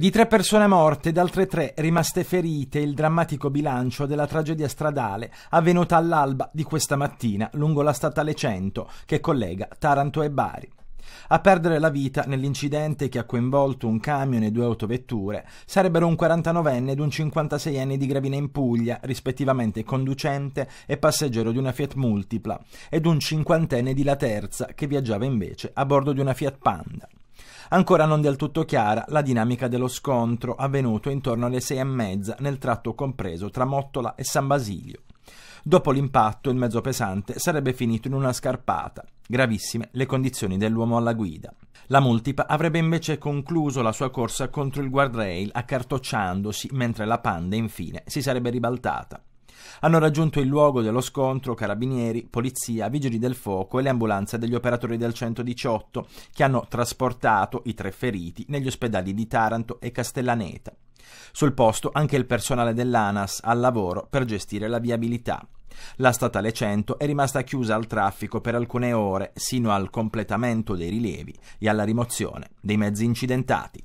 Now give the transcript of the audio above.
Di tre persone morte ed altre tre rimaste ferite il drammatico bilancio della tragedia stradale avvenuta all'alba di questa mattina lungo la statale 100 che collega Taranto e Bari. A perdere la vita nell'incidente che ha coinvolto un camion e due autovetture sarebbero un 49enne ed un 56enne di Gravina in Puglia, rispettivamente conducente e passeggero di una Fiat Multipla, ed un 50enne di La Terza che viaggiava invece a bordo di una Fiat Panda. Ancora non del tutto chiara la dinamica dello scontro avvenuto intorno alle sei e mezza nel tratto compreso tra Mottola e San Basilio. Dopo l'impatto, il mezzo pesante sarebbe finito in una scarpata. Gravissime le condizioni dell'uomo alla guida. La Multipa avrebbe invece concluso la sua corsa contro il guardrail accartocciandosi, mentre la Panda infine si sarebbe ribaltata. Hanno raggiunto il luogo dello scontro carabinieri, polizia, vigili del fuoco e le ambulanze degli operatori del 118 che hanno trasportato i tre feriti negli ospedali di Taranto e Castellaneta. Sul posto anche il personale dell'ANAS al lavoro per gestire la viabilità. La statale 100 è rimasta chiusa al traffico per alcune ore sino al completamento dei rilievi e alla rimozione dei mezzi incidentati.